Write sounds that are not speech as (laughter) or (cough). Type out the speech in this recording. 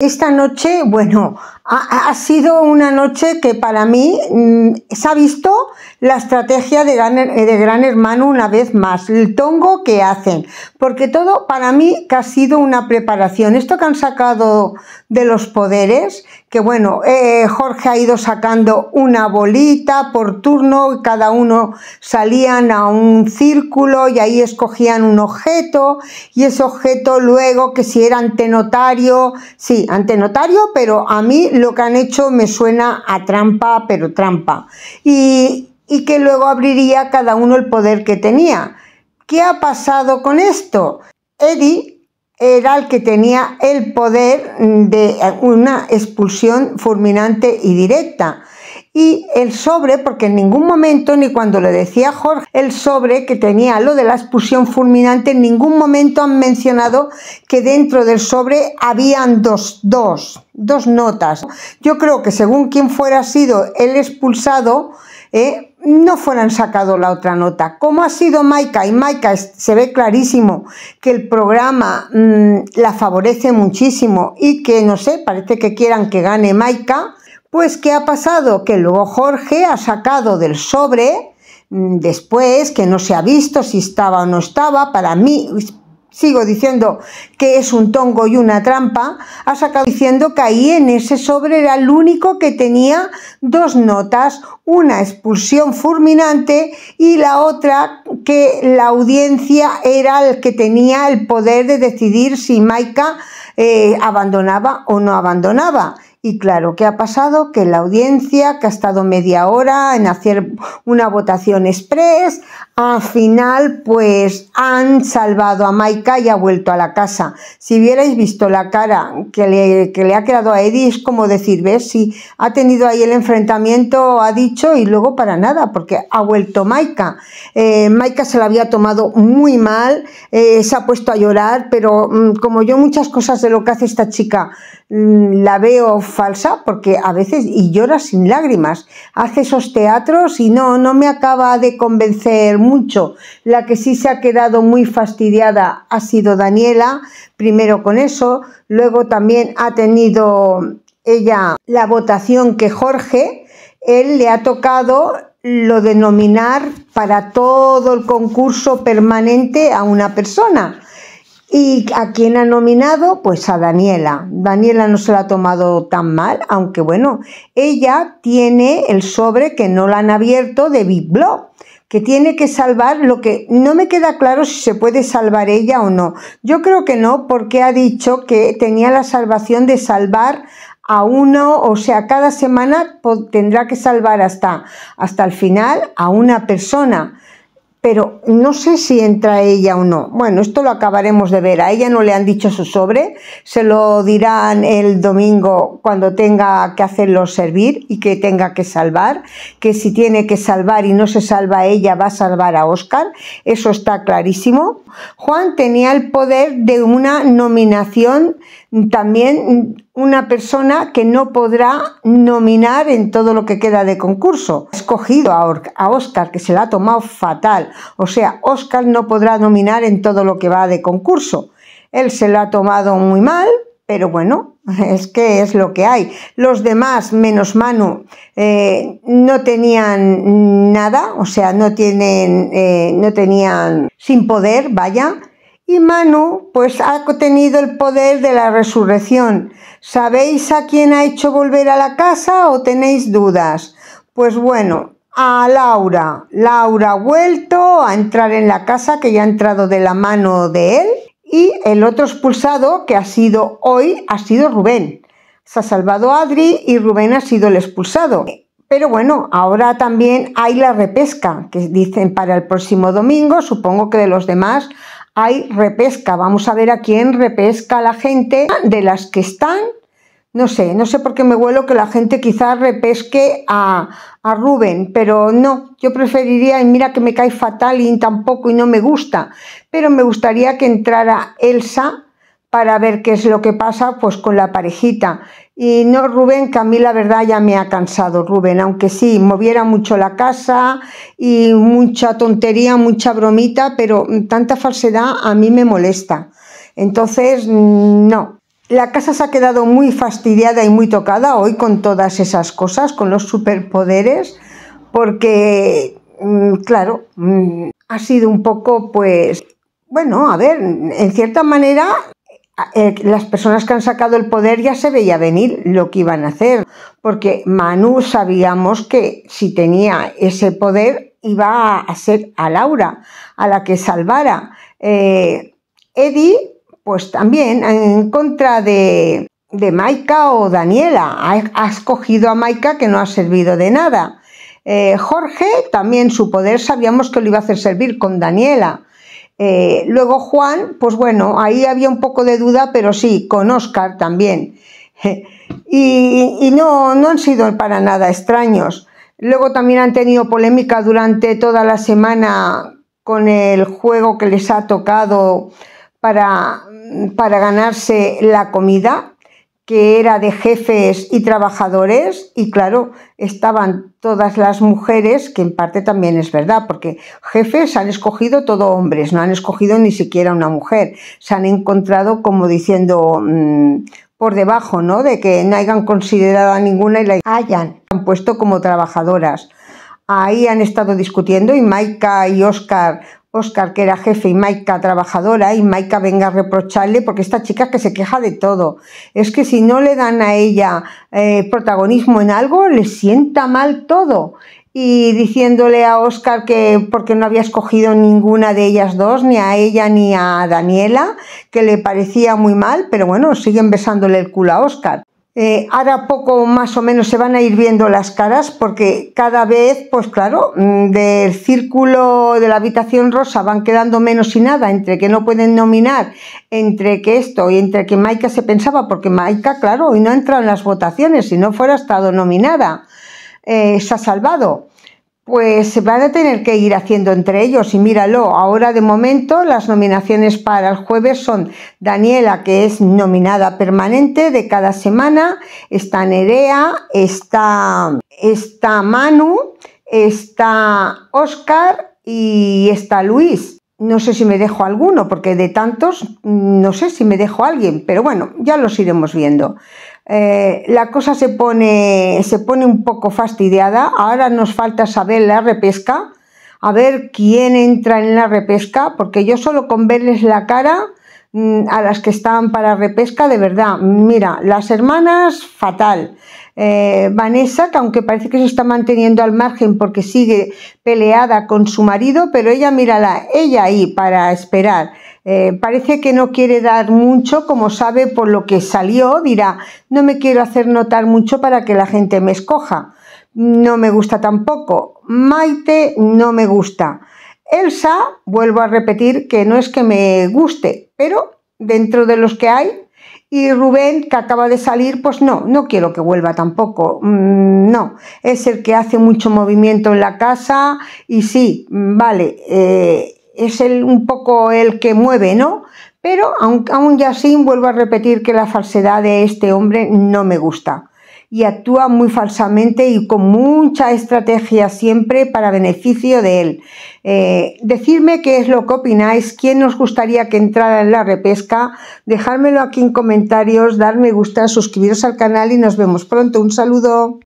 Esta noche, bueno, ha, sido una noche que para mí mm, se ha visto la estrategia de gran, Hermano una vez más, el tongo que hacen, porque todo para mí que ha sido una preparación. Esto que han sacado de los poderes, que bueno, eh, Jorge ha ido sacando una bolita por turno cada uno salían a un círculo y ahí escogían un objeto y ese objeto luego que si era antenotario, sí, antenotario, pero a mí lo que han hecho me suena a trampa, pero trampa. Y, y que luego abriría cada uno el poder que tenía. ¿Qué ha pasado con esto? Eddie era el que tenía el poder de una expulsión fulminante y directa y el sobre, porque en ningún momento, ni cuando le decía Jorge el sobre que tenía lo de la expulsión fulminante, en ningún momento han mencionado que dentro del sobre habían dos, dos, dos notas. Yo creo que según quien fuera sido el expulsado, eh, no fueran sacado la otra nota. Como ha sido Maika, y Maika se ve clarísimo que el programa mm, la favorece muchísimo y que, no sé, parece que quieran que gane Maika, pues, ¿qué ha pasado? Que luego Jorge ha sacado del sobre, mm, después, que no se ha visto si estaba o no estaba, para mí, sigo diciendo que es un tongo y una trampa, ha sacado diciendo que ahí en ese sobre era el único que tenía dos notas, una expulsión fulminante y la otra que la audiencia era el que tenía el poder de decidir si Maika eh, abandonaba o no abandonaba. Y claro, ¿qué ha pasado? Que la audiencia, que ha estado media hora en hacer una votación express, al final pues han salvado a Maika y ha vuelto a la casa. Si hubierais visto la cara que le, que le ha quedado a Eddie, es como decir, ves, si ha tenido ahí el enfrentamiento, ha dicho, y luego para nada, porque ha vuelto Maika. Eh, Maika se la había tomado muy mal, eh, se ha puesto a llorar, pero mm, como yo muchas cosas de lo que hace esta chica, Mm, la veo falsa porque a veces y llora sin lágrimas. Hace esos teatros y no, no me acaba de convencer mucho. La que sí se ha quedado muy fastidiada ha sido Daniela, primero con eso, luego también ha tenido ella la votación que Jorge, él le ha tocado lo de nominar para todo el concurso permanente a una persona ¿Y a quién ha nominado? Pues a Daniela. Daniela no se la ha tomado tan mal, aunque bueno, ella tiene el sobre que no la han abierto de Big Blog, que tiene que salvar lo que no me queda claro si se puede salvar ella o no. Yo creo que no, porque ha dicho que tenía la salvación de salvar a uno, o sea, cada semana tendrá que salvar hasta, hasta el final a una persona pero no sé si entra ella o no. Bueno, esto lo acabaremos de ver. A ella no le han dicho su sobre, se lo dirán el domingo cuando tenga que hacerlo servir y que tenga que salvar, que si tiene que salvar y no se salva ella, va a salvar a Oscar, eso está clarísimo. Juan tenía el poder de una nominación también una persona que no podrá nominar en todo lo que queda de concurso. Ha escogido a Oscar, que se la ha tomado fatal. O sea, Oscar no podrá nominar en todo lo que va de concurso. Él se lo ha tomado muy mal, pero bueno, (laughs) es que es lo que hay. Los demás, menos Manu, eh, no tenían nada, o sea, no tienen, eh, no tenían sin poder, vaya. Y Manu, pues ha tenido el poder de la resurrección. ¿Sabéis a quién ha hecho volver a la casa o tenéis dudas? Pues bueno, a Laura. Laura ha vuelto a entrar en la casa que ya ha entrado de la mano de él. Y el otro expulsado que ha sido hoy ha sido Rubén. Se ha salvado Adri y Rubén ha sido el expulsado. Pero bueno, ahora también hay la repesca, que dicen para el próximo domingo, supongo que de los demás hay repesca. Vamos a ver a quién repesca la gente de las que están. No sé, no sé por qué me vuelo que la gente quizás repesque a, a Rubén, pero no, yo preferiría, y mira que me cae fatal y tampoco y no me gusta, pero me gustaría que entrara Elsa para ver qué es lo que pasa pues con la parejita. Y no, Rubén, que a mí la verdad ya me ha cansado, Rubén, aunque sí, moviera mucho la casa y mucha tontería, mucha bromita, pero tanta falsedad a mí me molesta. Entonces, no. La casa se ha quedado muy fastidiada y muy tocada hoy con todas esas cosas, con los superpoderes, porque, mm, claro, mm, ha sido un poco, pues, bueno, a ver, en cierta manera eh, las personas que han sacado el poder ya se veía venir lo que iban a hacer, porque Manu sabíamos que si tenía ese poder iba a ser a Laura, a la que salvara. Eh, Eddie, pues también en contra de, de Maika o Daniela, ha, escogido a Maika que no ha servido de nada. Eh, Jorge, también su poder sabíamos que lo iba a hacer servir con Daniela. Eh, luego Juan, pues bueno, ahí había un poco de duda, pero sí, con Oscar también. (laughs) y, y no, no han sido para nada extraños. Luego también han tenido polémica durante toda la semana con el juego que les ha tocado para, para ganarse la comida que era de jefes y trabajadores y claro, estaban todas las mujeres, que en parte también es verdad, porque jefes han escogido todo hombres, no han escogido ni siquiera una mujer, se han encontrado como diciendo mm, por debajo, ¿no? De que no hayan considerado a ninguna y la hayan puesto como trabajadoras. Ahí han estado discutiendo y Maika y Oscar Oscar, que era jefe, y Maika, trabajadora, y Maika venga a reprocharle, porque esta chica que se queja de todo. Es que si no le dan a ella eh, protagonismo en algo, le sienta mal todo. Y diciéndole a Oscar que porque no había escogido ninguna de ellas dos, ni a ella ni a Daniela, que le parecía muy mal, pero bueno, siguen besándole el culo a Oscar. Eh, ahora poco más o menos se van a ir viendo las caras porque cada vez, pues claro, mm, del círculo de la habitación rosa van quedando menos y nada, entre que no pueden nominar, entre que esto y entre que Maica se pensaba, porque Maica, claro, hoy no entra en las votaciones, si no fuera estado nominada, eh, se ha salvado pues se van a tener que ir haciendo entre ellos. Y míralo, ahora de momento las nominaciones para el jueves son Daniela, que es nominada permanente de cada semana, está Nerea, está, está Manu, está Oscar y está Luis. No sé si me dejo alguno, porque de tantos mm, no sé si me dejo alguien, pero bueno, ya los iremos viendo. Eh, la cosa se pone, se pone un poco fastidiada. Ahora nos falta saber la repesca, a ver quién entra en la repesca, porque yo solo con verles la cara mm, a las que están para repesca, de verdad, mira, las hermanas, fatal. Eh, Vanessa, que aunque parece que se está manteniendo al margen porque sigue peleada con su marido, pero ella, mírala, ella ahí para esperar. Eh, parece que no quiere dar mucho, como sabe por lo que salió, dirá, no me quiero hacer notar mucho para que la gente me escoja. No me gusta tampoco. Maite no me gusta. Elsa, vuelvo a repetir que no es que me guste, pero dentro de los que hay. Y Rubén, que acaba de salir, pues no, no quiero que vuelva tampoco. Mm, no, es el que hace mucho movimiento en la casa y sí, vale. Eh, es un poco el que mueve, ¿no? Pero aún, ya así vuelvo a repetir que la falsedad de este hombre no me gusta y actúa muy falsamente y con mucha estrategia siempre para beneficio de él. Eh, decirme qué es lo que opináis, quién nos gustaría que entrara en la repesca, dejármelo aquí en comentarios, dar me gusta, suscribiros al canal y nos vemos pronto. Un saludo.